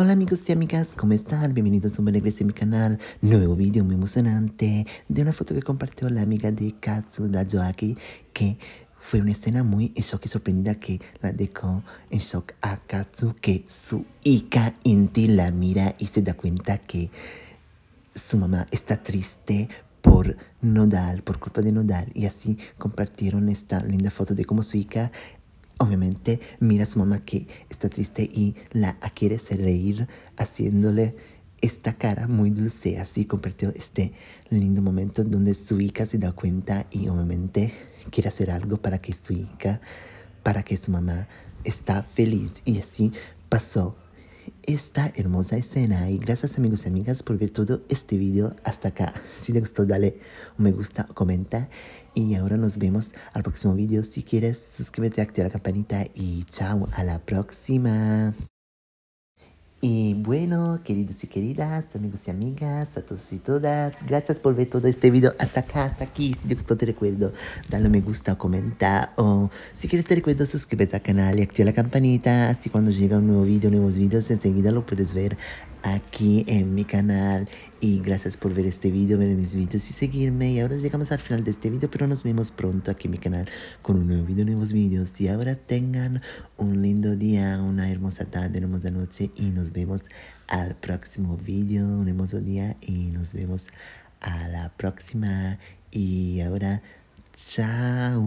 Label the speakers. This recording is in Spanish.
Speaker 1: Hola amigos y amigas, ¿cómo están? Bienvenidos a un regreso a mi canal. Nuevo video muy emocionante de una foto que compartió la amiga de Katsu Joaki, que fue una escena muy en shock y sorprendida que la dejó en shock a Katsu que su hija Inti la mira y se da cuenta que su mamá está triste por Nodal, por culpa de Nodal. Y así compartieron esta linda foto de cómo su hija Obviamente mira a su mamá que está triste y la quiere hacer reír haciéndole esta cara muy dulce, así compartió este lindo momento donde su hija se da cuenta y obviamente quiere hacer algo para que su hija, para que su mamá está feliz y así pasó esta hermosa escena y gracias amigos y amigas por ver todo este vídeo. hasta acá. Si te gustó dale un me gusta comenta y ahora nos vemos al próximo vídeo. Si quieres suscríbete, activa la campanita y chao a la próxima. Y bueno, queridos y queridas, amigos y amigas, a todos y todas, gracias por ver todo este video hasta acá, hasta aquí. Si te gustó, te recuerdo, dale me gusta o comenta. O si quieres, te recuerdo, suscríbete al canal y activa la campanita. Así cuando llega un nuevo video, nuevos videos, enseguida lo puedes ver aquí en mi canal. Y gracias por ver este video, ver mis videos y seguirme. Y ahora llegamos al final de este video, pero nos vemos pronto aquí en mi canal con un nuevo video, nuevos videos. Y ahora tengan un lindo día, una hermosa tarde, hermosa noche y nos vemos al próximo vídeo. Un hermoso día y nos vemos a la próxima. Y ahora, chao.